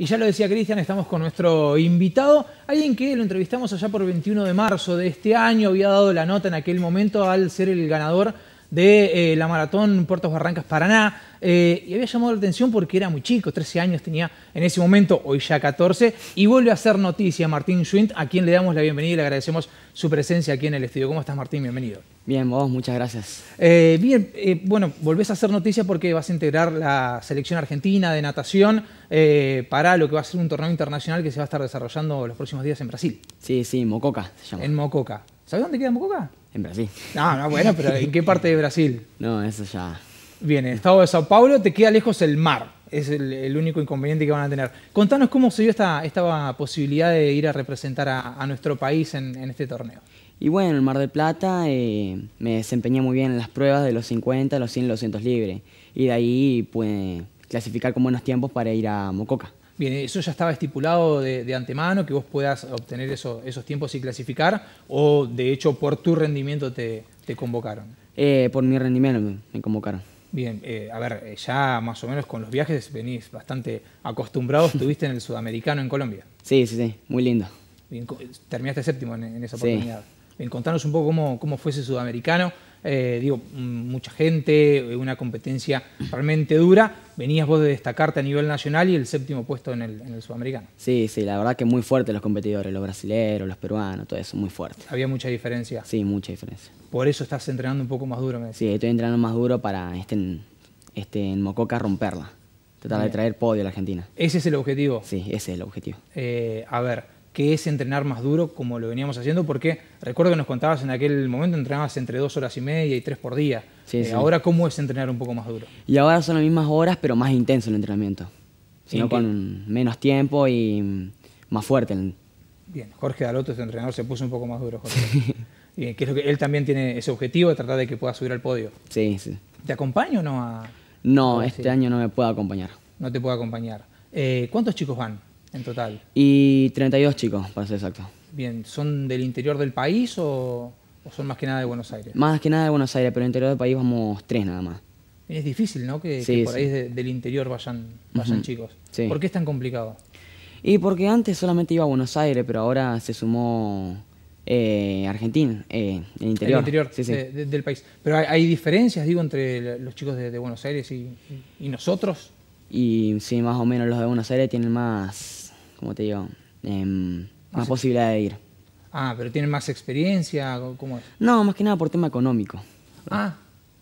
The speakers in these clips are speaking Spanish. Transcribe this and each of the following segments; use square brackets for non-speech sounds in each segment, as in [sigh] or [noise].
Y ya lo decía Cristian, estamos con nuestro invitado, alguien que lo entrevistamos allá por 21 de marzo de este año, había dado la nota en aquel momento al ser el ganador de eh, la maratón Puertos Barrancas Paraná. Eh, y había llamado la atención porque era muy chico, 13 años tenía en ese momento, hoy ya 14, y vuelve a hacer noticia Martín Schwint, a quien le damos la bienvenida y le agradecemos su presencia aquí en el estudio. ¿Cómo estás Martín? Bienvenido. Bien, vos, muchas gracias. Eh, bien, bueno, volvés a hacer noticia porque vas a integrar la selección argentina de natación para lo que va a ser un torneo internacional que se va a estar desarrollando los próximos días en Brasil. Sí, sí, Mococa En Mococa. ¿Sabes dónde queda Mococa? En Brasil. Ah, no, bueno, pero ¿en qué parte de Brasil? [laughs] No, eso ya. Bien, en el estado de Sao Paulo te queda lejos el mar. Es el, único inconveniente que van a tener. Contanos cómo se dio esta, esta posibilidad de ir a representar a, nuestro país en, este torneo. Y bueno, en Mar del Plata eh, me desempeñé muy bien en las pruebas de los 50, los 100 los 200 libres. Y de ahí pues clasificar con buenos tiempos para ir a Mococa. Bien, ¿eso ya estaba estipulado de, antemano, que vos puedas obtener eso, esos tiempos y clasificar? ¿O de hecho por tu rendimiento te, te convocaron? Eh, por mi rendimiento me convocaron. Bien, eh, a ver, eh, ya más o menos con los viajes venís bastante acostumbrados [laughs] estuviste en el sudamericano en Colombia. Sí, sí, sí, muy lindo. terminaste séptimo en, esa oportunidad. Bien, contanos un poco cómo, cómo fue ese sudamericano, eh, digo, mucha gente, una competencia realmente dura. Venías vos de destacarte a nivel nacional y el séptimo puesto en el, sudamericano. Sí, sí, la verdad que muy fuerte los competidores, los brasileros, los peruanos, todo eso, muy fuerte. ¿Había mucha diferencia? Sí, mucha diferencia. Por eso estás entrenando un poco más duro, me Sí, estoy entrenando más duro para este, este, en Mococa romperla. Tratar de traer podio a la Argentina. ¿Ese es el objetivo? Sí, ese es el objetivo. Eh, a ver, que es entrenar más duro como lo veníamos haciendo, porque recuerdo que nos contabas en aquel momento entrenabas entre dos horas y media y tres por día. Eh, ahora, ¿cómo es entrenar un poco más duro? Y ahora son las mismas horas, pero más intenso el entrenamiento, sino con menos tiempo y más fuerte. Bien, Jorge Daloto, este entrenador, se puso un poco más duro, Jorge. [laughs] Eh, que es lo que él también tiene ese objetivo de tratar de que pueda subir al podio. Sí, sí. ¿Te acompaño o no No, este año no me puedo acompañar. No te puedo acompañar. Eh, ¿Cuántos chicos van? En total. Y 32 chicos, para ser exacto. Bien, ¿son del interior del país o, son más que nada de Buenos Aires? Más que nada de Buenos Aires, pero del interior del país vamos tres nada más. Es difícil, ¿no? Que, por ahí del interior vayan, vayan chicos. ¿Por qué es tan complicado? Y porque antes solamente iba a Buenos Aires, pero ahora se sumó eh, Argentina, eh, el interior. del país. Pero hay, diferencias, digo, entre los chicos de, Buenos Aires y nosotros. Y sí, más o menos los de Buenos Aires tienen más como te digo, em, más, posibilidad de ir. Ah, pero tienen más experiencia, ¿cómo No, más que nada por tema económico. Ah,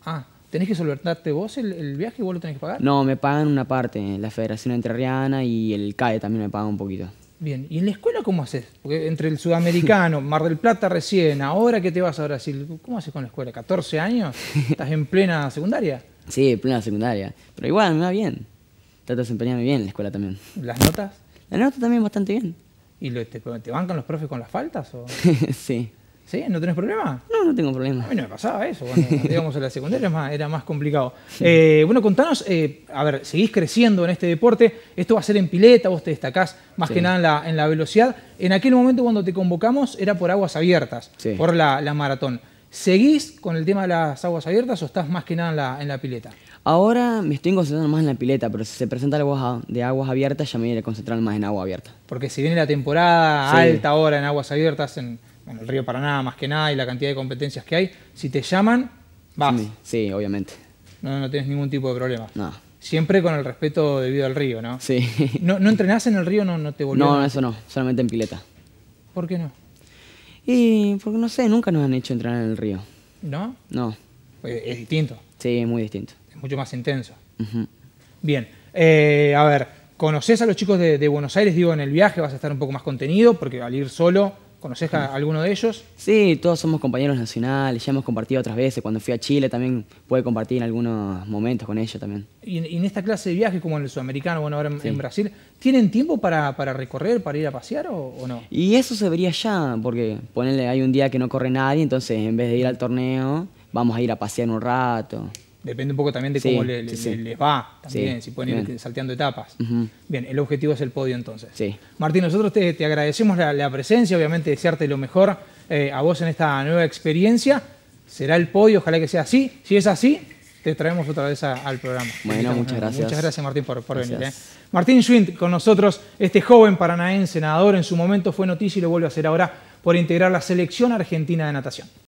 ah ¿Tenés que solventarte vos el, viaje y vos lo tenés que pagar? No, me pagan una parte, la Federación Entrerriana y el CAE también me pagan un poquito. Bien, ¿y en la escuela cómo haces? Porque entre el sudamericano, [laughs] Mar del Plata recién, ahora que te vas a Brasil, ¿cómo haces con la escuela? ¿14 años? ¿Estás en plena secundaria? [laughs] Sí, plena secundaria. Pero igual, me va bien. Trato de desempeñarme bien en la escuela también. ¿Las notas? La nota también bastante bien. ¿Y te, bancan los profes con las faltas? [laughs] sí. ¿Sí? ¿No tenés problema? No, no tengo problema. A mí no me pasaba eso. Cuando [laughs] íbamos a la secundaria era más, complicado. Eh, bueno, contanos, eh, a ver, seguís creciendo en este deporte. Esto va a ser en pileta, vos te destacás más que nada en la, en la, velocidad. En aquel momento cuando te convocamos era por aguas abiertas, por la, la, maratón. ¿Seguís con el tema de las aguas abiertas o estás más que nada en la, en la pileta? Ahora me estoy concentrando más en la pileta, pero si se presenta algo de aguas abiertas ya me iré a concentrar más en agua abierta. Porque si viene la temporada alta ahora en aguas abiertas, en, el río Paraná más que nada y la cantidad de competencias que hay, si te llaman, vas. Sí, obviamente. No, no tienes ningún tipo de problema. No. Siempre con el respeto debido al río, ¿no? Sí. ¿No, no entrenás en el río? ¿No, no te No, eso no, solamente en pileta. ¿Por qué no? Y porque no sé, nunca nos han hecho entrenar en el río. ¿No? No. Pues es distinto. Sí, es muy distinto mucho más intenso. Bien, eh, a ver, ¿conoces a los chicos de, Buenos Aires? Digo, en el viaje vas a estar un poco más contenido, porque al ir solo, ¿conoces a alguno de ellos? Sí, todos somos compañeros nacionales, ya hemos compartido otras veces. Cuando fui a Chile también pude compartir en algunos momentos con ellos también. Y, en esta clase de viaje, como en el sudamericano, bueno, ahora en, Brasil, ¿tienen tiempo para, recorrer, para ir a pasear o, no? Y eso se vería ya, porque ponele, hay un día que no corre nadie, entonces en vez de ir al torneo, vamos a ir a pasear un rato. Depende un poco también de cómo les va, también, si pueden ir salteando etapas. Bien, el objetivo es el podio entonces. Martín, nosotros te, agradecemos la, presencia, obviamente desearte lo mejor eh, a vos en esta nueva experiencia. Será el podio, ojalá que sea así. Si es así, te traemos otra vez al programa. Bueno, muchas gracias. Muchas gracias Martín por, venir. Eh. Martín Schwint con nosotros, este joven paranaense nadador, en su momento fue noticia y lo vuelve a hacer ahora por integrar la selección argentina de natación.